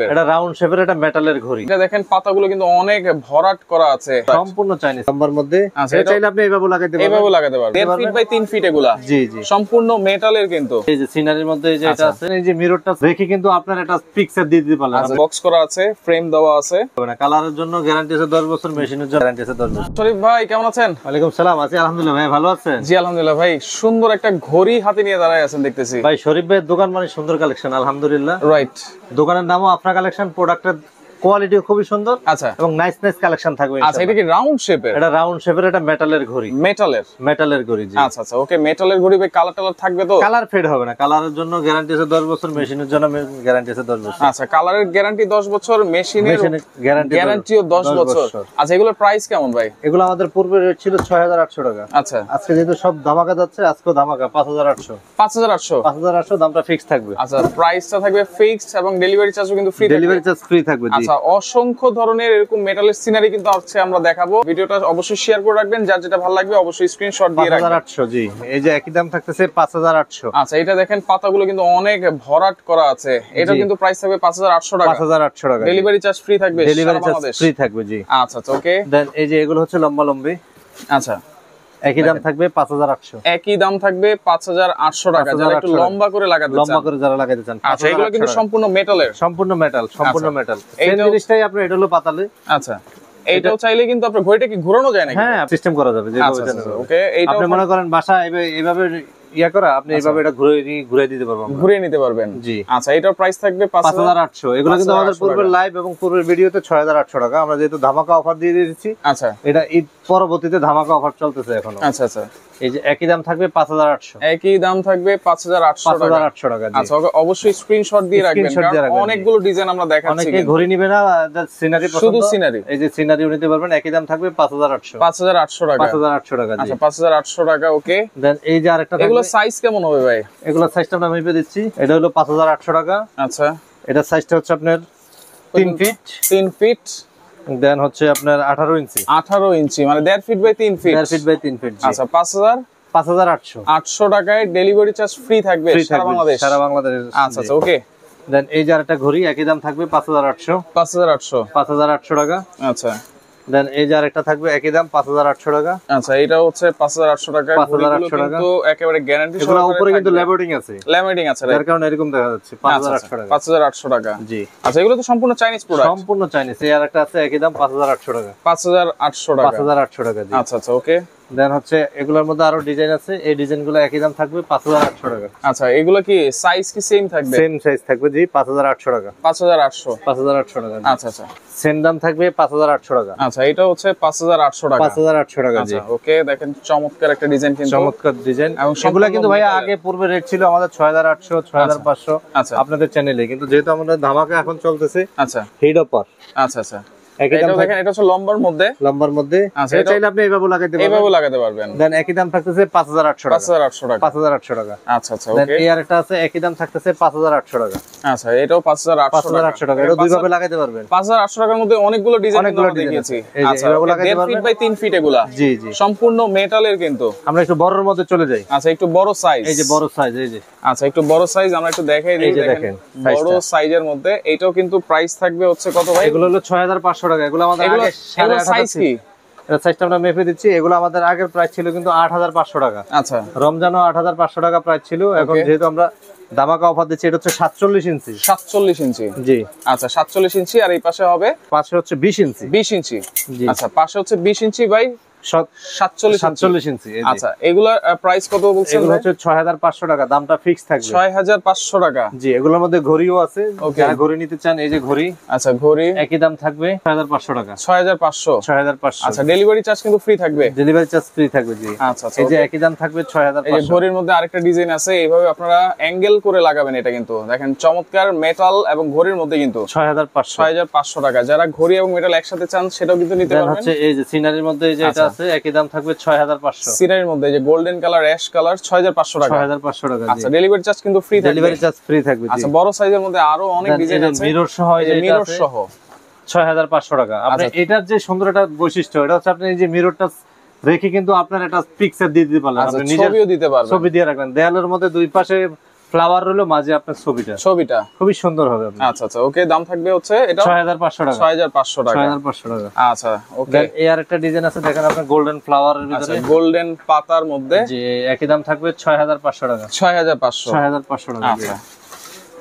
আচ্ছা, আচ্ছা। আচ্ছা, মানে জন্য বছর মেশিনের বছর শরীফ ভাই কেমন আছেন সালাম আছি আলহামদুলিল্লাহ ভালো জি আলহামদুলিল্লাহ ভাই সুন্দর একটা ঘড়ি হাতে নিয়ে দাঁড়ায় আছেন দেখতেছি ভাই শরীফ ভাই দোকান মানে সুন্দর কালেকশন আলহামদুলিল্লাহ রাইট দোকানের নামও আফরা কালেকশন প্রোডাক্টের কোয়ালিটি খুবই সুন্দর আচ্ছা এবং নাইস নাইস কালেকশন থাকবে আচ্ছা এটা কি রাউন্ড শেপের এটা রাউন্ড শেপের এটা মেটালের ঘড়ি মেটালের মেটালের ঘড়ি জি আচ্ছা আচ্ছা ওকে মেটালের কালার টালার থাকবে তো কালার ফেড হবে না কালারের জন্য গ্যারান্টি আছে 10 বছর মেশিনের জন্য গ্যারান্টি আছে 10 বছর আচ্ছা কালারের গ্যারান্টি 10 বছর মেশিনের গ্যারান্টি গ্যারান্টিও 10 বছর আচ্ছা এগুলোর প্রাইস কেমন ভাই এগুলো আমাদের পূর্বে রেট ছিল 6800 টাকা আচ্ছা আজকে যেহেতু সব ধামাকা যাচ্ছে আজকে ধামাকা 5800 5800 5800 দামটা ফিক্সড থাকবে আচ্ছা প্রাইসটা থাকবে ফিক্সড এবং ডেলিভারি চার্জও কিন্তু ফ্রি ডেলিভারি চার্জ ফ্রি থাকবে জি আচ্ছা, আচ্ছা অসংখ্য ধরনের এরকম মেটালের সিনারি কিন্তু আছে আমরা দেখাবো ভিডিওটা অবশ্যই শেয়ার করে রাখবেন যার যেটা ভালো লাগবে অবশ্যই স্ক্রিনশট দিয়ে রাখবেন 5800 জি এই যে একই দাম থাকতেছে 5800 আচ্ছা এটা দেখেন পাতাগুলো কিন্তু অনেক ভরাট করা আছে এটা কিন্তু প্রাইস থাকবে 5800 টাকা 5800 টাকা ডেলিভারি চার্জ ফ্রি থাকবে ডেলিভারি চার্জ ফ্রি থাকবে জি আচ্ছা ওকে আচ্ছা, দেন এই যে এগুলো হচ্ছে লম্বা লম্বা আচ্ছা একই দাম থাকবে একই দাম থাকবে টাকা যারা একটু লম্বা করে লাগাতে লম্বা করে যারা লাগাতে চান আচ্ছা এগুলো কিন্তু সম্পূর্ণ মেটালের সম্পূর্ণ মেটাল সম্পূর্ণ মেটাল আচ্ছা। এই জিনিসটাই আপনার এটা হলো পাতালে আচ্ছা এইটাও চাইলে কিন্তু আপনার ঘড়িটা কি যায় না হ্যাঁ সিস্টেম করা যাবে যেভাবে আচ্ছা, আচ্ছা, ওকে এইটা আপনি মনে করেন বাসা এভাবে ইয়া করা আপনি আচ্ছা। এইভাবে এটা ঘুরে ঘুরে দিতে পারবেন ঘুরে নিতে পারবেন জি আচ্ছা এটার প্রাইস থাকবে পাঁচ হাজার আটশো এগুলো কিন্তু আমাদের পূর্বের লাইভ এবং পূর্বের ভিডিওতে ছয় হাজার আটশো টাকা আমরা যেহেতু ধামাকা অফার দিয়ে দিয়েছি আচ্ছা এটা ঈদ পরবর্তীতে ধামাকা অফার চলতেছে এখন আচ্ছা আচ্ছা এই যে একই দাম থাকবে পাঁচ হাজার আটশো একই দাম থাকবে পাঁচ হাজার আটশো 5800 টাকা আচ্ছা অবশ্যই স্ক্রিনশট দিয়ে রাখবেন অনেকগুলো ডিজাইন আমরা দেখাচ্ছি অনেকে ঘড়ি নেবে না সিনারি শুধু সিনারি এই যে সিনারি নিতে পারবেন একই দাম থাকবে পাঁচ পাঁচ হাজার আটশো হাজার আটশো টাকা পাঁচ হাজার আটশো টাকা আচ্ছা আটশো টাকা ওকে দেন এই যে আরেকটা এগুলো সাইজ কেমন হবে ভাই এগুলো সাইজটা আমরা মেপে দিচ্ছি এটা হলো পাঁচ হাজার আটশো টাকা আচ্ছা এটা সাইজটা হচ্ছে আপনার তিন ফিট তিন ফিট দেন হচ্ছে আপনার 18 ইঞ্চি 18 ইঞ্চি মানে 1.5 feet by 3 feet 1.5 feet by 3 feet আচ্ছা 5000 5800 800 টাকায় ডেলিভারি চার্জ ফ্রি থাকবে সারা বাংলাদেশ সারা বাংলাদেশ আচ্ছা আচ্ছা ওকে দেন এই যে আরেকটা ঘড়ি একই দাম থাকবে 5800 5800 5800 টাকা আচ্ছা দেন এই যে আরেকটা থাকবে একই দাম 5800 টাকা আচ্ছা এটা হচ্ছে 5800 টাকা 5800 টাকা কিন্তু একেবারে গ্যারান্টি সহ উপরে কিন্তু ল্যামিনেটিং আছে ল্যামিনেটিং আছে এর কারণে এরকম দেখা যাচ্ছে 5800 আচ্ছা, আচ্ছা, টাকা 5800 টাকা জি আচ্ছা এগুলো তো সম্পূর্ণ চাইনিজ প্রোডাক্ট সম্পূর্ণ চাইনিজ এই আরেকটা আছে একই দাম 5800 টাকা 5800 টাকা 5800 টাকা জি আচ্ছা আচ্ছা ওকে দেন হচ্ছে এগুলোর মধ্যে আরো ডিজাইন আছে এই ডিজাইনগুলো একই দাম থাকবে 5800 টাকা আচ্ছা এগুলো কি সাইজ কি সেম থাকবে সেম সাইজ থাকবে জি 5800 টাকা 5800 5800 টাকা আচ্ছা আচ্ছা সেম দাম থাকবে 5800 টাকা আচ্ছা এটা হচ্ছে 5800 টাকা 5800 টাকা জি আচ্ছা, ওকে দেখেন চমৎকার একটা ডিজাইন কিন্তু চমৎকার ডিজাইন এবং সবগুলো কিন্তু ভাই আগে পূর্বে রেট ছিল আমাদের 6800 6500 আচ্ছা, আচ্ছা। আপনাদের চ্যানেলে কিন্তু যেহেতু আমাদের ধামাকা এখন চলতেছে আচ্ছা হিট অফার আচ্ছা আচ্ছা অনেকগুলো আচ্ছা, সম্পূর্ণ মেটালের কিন্তু আমরা একটু বড় মধ্যে চলে যাই আচ্ছা একটু বড় সাইজ এই যে বড় সাইজ এই যে আচ্ছা একটু বড় সাইজ আমরা একটু দেখাই দিই দেখেন বড় সাইজের মধ্যে এটাও কিন্তু প্রাইস থাকবে হচ্ছে কত ভাই এগুলো হলো 6500 আট হাজার পাঁচশো টাকা আচ্ছা রমজানও আট হাজার পাঁচশো টাকা প্রাইস ছিল এখন যেহেতু আমরা দামাকা অফার দিচ্ছি এটা হচ্ছে সাতচল্লিশ ইঞ্চি সাতচল্লিশ ইঞ্চি জি আচ্ছা সাতচল্লিশ ইঞ্চি আর এই পাশে হবে পাশে হচ্ছে বিশ ইঞ্চি বিশ ইঞ্চি আচ্ছা পাশে হচ্ছে বিশ ইঞ্চি বাই আরেকটা ডিজাইন আছে এইভাবে আপনারা অ্যাঙ্গেল করে লাগাবেন এটা কিন্তু দেখেন চমৎকার মেটাল এবং ঘড়ির মধ্যে কিন্তু ছয় হাজার ছয় হাজার পাঁচশো টাকা যারা ঘড়ি এবং মেটাল একসাথে চান সেটাও কিন্তু নিতে হচ্ছে এই যে সিনারির মধ্যে যে এটা আচ্ছা, আছে একই দাম থাকবে 6500 মধ্যে যে গোল্ডেন কালার অ্যাশ কালার 6500 টাকা 6500 টাকা আচ্ছা ডেলিভারি চার্জ কিন্তু ফ্রি থাকবে ডেলিভারি চার্জ ফ্রি থাকবে আচ্ছা বড় সাইজের মধ্যে আরো অনেক ডিজাইন আছে মিরর সহ এই মিরর সহ 6500 টাকা আপনি আচ্ছা। এটার যে সুন্দর একটা বৈশিষ্ট্য এটা হচ্ছে আপনি এই যে মিররটা রেখে কিন্তু আপনার একটা পিকচার দিয়ে দিতে পারলেন আচ্ছা, আপনি নিজে ছবিও দিতে পারবেন ছবি দিয়ে রাখবেন দেয়ালের মধ্যে দুই পাশে ফ্লাওয়ার রইলো মাঝে আপনার ছবিটা ছবিটা খুবই সুন্দর হবে আচ্ছা আচ্ছা ওকে দাম থাকবে হচ্ছে এটা ছয় হাজার পাঁচশো টাকা 6500 টাকা 6500 টাকা আচ্ছা ওকে এই আর একটা ডিজাইন আছে দেখেন আপনার গোল্ডেন ফ্লাওয়ারের আচ্ছা, ভিতরে গোল্ডেন পাতার মধ্যে একই দাম থাকবে ছয় হাজার পাঁচশো টাকা ছয় ছয় হাজার পাঁচশো হাজার পাঁচশো টাকা আচ্ছা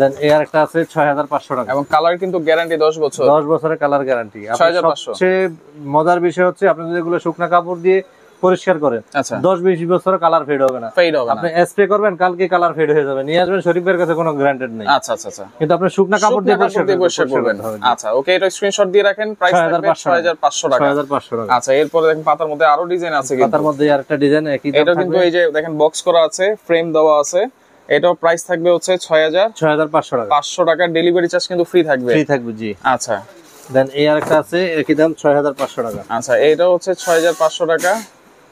দেন এই আরেকটা আছে 6500 টাকা এবং কালার কিন্তু গ্যারান্টি 10 বছর 10 বছরের কালার গ্যারান্টি 6500 মজার বিষয় হচ্ছে আপনি যদি এগুলো শুকনা কাপড় দিয়ে পরিষ্কার করেন 10 আচ্ছা। 20 বছর কালার ফেড হবে না ফেড হবে আপনি স্প্রে করবেন কালকে কালার ফেড হয়ে যাবে নিয়ে আসবেন শরীফের কাছে কোনো গ্যারান্টেড নেই আচ্ছা আচ্ছা আচ্ছা কিন্তু আপনি শুকনা কাপড় দিয়ে পরিষ্কার করবেন আচ্ছা ওকে এটা স্ক্রিনশট দিয়ে রাখেন প্রাইস 6500 টাকা 6500 টাকা আচ্ছা এরপরে দেখেন পাতার মধ্যে আরো ডিজাইন আছে কিন্তু পাতার মধ্যে আরেকটা ডিজাইন একই এটা কিন্তু এই যে দেখেন বক্স করা আছে ফ্রেম দেওয়া আছে এটাও প্রাইস থাকবে হচ্ছে ছয় হাজার ছয় হাজার পাঁচশো টাকা পাঁচশো ডেলিভারি চার্জ কিন্তু ফ্রি থাকবে ফ্রি থাকবে জি আচ্ছা দেন এই আরেকটা আছে এর কি দাম ছয় হাজার পাঁচশো টাকা আচ্ছা এটাও হচ্ছে ছয় হাজার পাঁচশো টাকা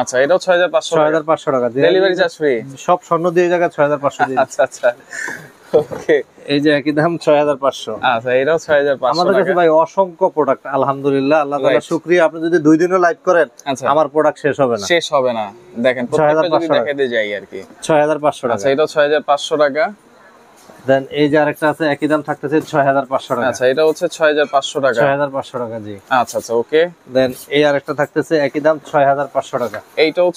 আচ্ছা এটাও 6500 6500 টাকা ডেলিভারি চার্জ ফ্রি সব স্বর্ণ দিয়ে জায়গা 6500 দিয়ে আচ্ছা আচ্ছা এই যে একই দাম 6500 আচ্ছা এটাও 6500 আমাদের ভাই অসংখ্য প্রোডাক্ট আলহামদুলিল্লাহ আল্লাহ শুক্রিয়া আপনি যদি দুই দিনও লাইভ করেন আচ্ছা। আমার প্রোডাক্ট শেষ হবে না শেষ হবে না দেখেন প্রত্যেকটা যদি দেখাতে যাই আর কি 6500 আচ্ছা, টাকা আচ্ছা এটাও 6500 টাকা দেন এই যে আরেকটা আছে একই দাম থাকতেছে টাকা আচ্ছা এটা হচ্ছে টাকা টাকা জি আচ্ছা আচ্ছা ওকে দেন এই আরেকটা থাকতেছে একই দাম টাকা এইটাও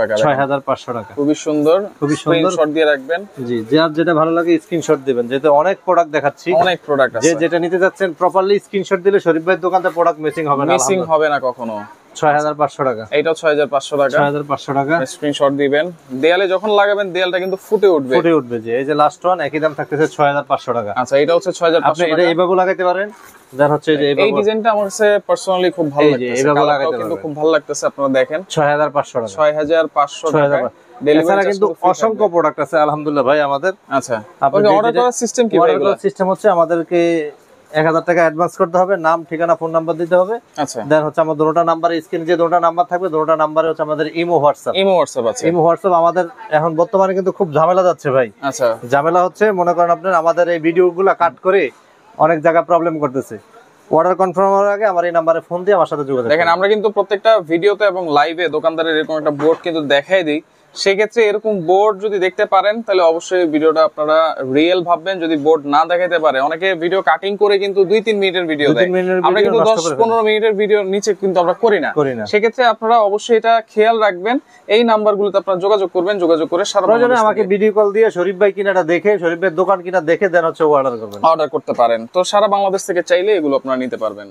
টাকা টাকা খুবই সুন্দর খুবই সুন্দর শট দিয়ে রাখবেন জি যেটা ভালো লাগে স্ক্রিনশট দিবেন যেহেতু অনেক প্রোডাক্ট দেখাচ্ছি অনেক প্রোডাক্ট যে যেটা নিতে যাচ্ছেন প্রপারলি স্ক্রিনশট দিলে শরীফ ভাইয়ের দোকানতে প্রোডাক্ট মিসিং হবে না মিসিং হবে না কখনো 6500 টাকা এটা টাকা লাগাবেন কিন্তু ফুটে ফুটে উঠবে যে লাস্ট ওয়ান টাকা আচ্ছা এটা হচ্ছে হচ্ছে পার্সোনালি খুব ভালো কিন্তু খুব ভালো লাগতেছে দেখেন টাকা অসংখ্য প্রোডাক্ট আছে আলহামদুলিল্লাহ ভাই আমাদের আচ্ছা আপনাদের অর্ডার করার সিস্টেম কি সিস্টেম হচ্ছে আমাদেরকে এক হাজার টাকা অ্যাডভান্স করতে হবে নাম ঠিকানা ফোন নাম্বার দিতে হবে আচ্ছা। আমাদের এই হোয়াটসঅ্যাপ ইমো হোয়াটসঅ্যাপ আমাদের এখন বর্তমানে কিন্তু খুব ঝামেলা যাচ্ছে ভাই আচ্ছা। ঝামেলা হচ্ছে মনে করেন আপনার আমাদের এই কাট করে অনেক জায়গা প্রবলেম করতেছে অর্ডার কনফার্ম হওয়ার আগে আমার এই নাম্বারে ফোন দিয়ে আমার সাথে যোগাযোগ দেখেন আমরা কিন্তু প্রত্যেকটা ভিডিওতে এবং লাইভে দোকানদারের এরকম একটা বোর্ড কিন্তু দেখাই দিই সেক্ষেত্রে এরকম বোর্ড যদি দেখতে পারেন তাহলে অবশ্যই ভিডিওটা আপনারা রিয়েল ভাববেন যদি বোর্ড না দেখাতে পারে অনেকে ভিডিও কাটিং করে কিন্তু দুই তিন মিনিটের ভিডিও আমরা কিন্তু দশ পনেরো মিনিটের ভিডিও নিচে কিন্তু আমরা করি না সেক্ষেত্রে আপনারা অবশ্যই এটা খেয়াল রাখবেন এই নাম্বার গুলোতে আপনারা যোগাযোগ করবেন যোগাযোগ করে সারা আমাকে ভিডিও কল দিয়ে শরীফ ভাই কিনাটা দেখে শরীফ ভাই দোকান কিনা দেখে দেন হচ্ছে অর্ডার করবেন অর্ডার করতে পারেন তো সারা বাংলাদেশ থেকে চাইলে এগুলো আপনারা নিতে পারবেন